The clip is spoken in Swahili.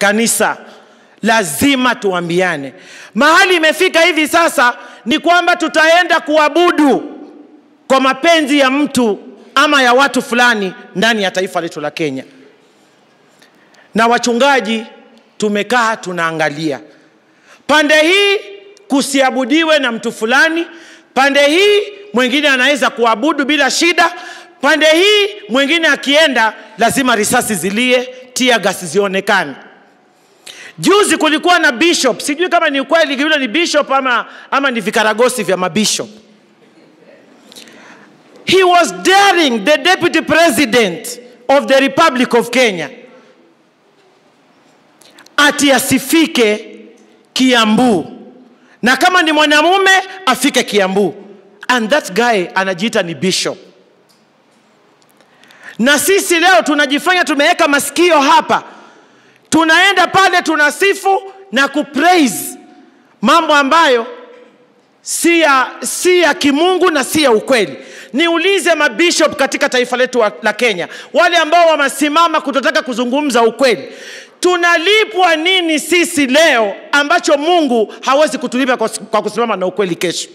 kanisa lazima tuambiane. Mahali imefika hivi sasa ni kwamba tutaenda kuabudu kwa mapenzi ya mtu ama ya watu fulani ndani ya taifa letu la Kenya, na wachungaji tumekaa tunaangalia pande hii kusiabudiwe na mtu fulani, pande hii mwingine anaweza kuabudu bila shida, pande hii mwingine akienda lazima risasi zilie, tia gasi zionekane. Juzi kulikuwa na bishop, sijui kama ni kweli yule ni bishop ama, ama ni vikaragosi vya mabishop. He was daring the deputy president of the Republic of Kenya ati asifike Kiambu, na kama ni mwanamume afike Kiambu, and that guy anajiita ni bishop. Na sisi leo tunajifanya tumeweka masikio hapa tunaenda pale tunasifu na kupraise mambo ambayo si ya, si ya kimungu na si ya ukweli. Niulize mabishop katika taifa letu la Kenya, wale ambao wamesimama kutotaka kuzungumza ukweli, tunalipwa nini sisi leo ambacho Mungu hawezi kutulipa kwa kusimama na ukweli kesho?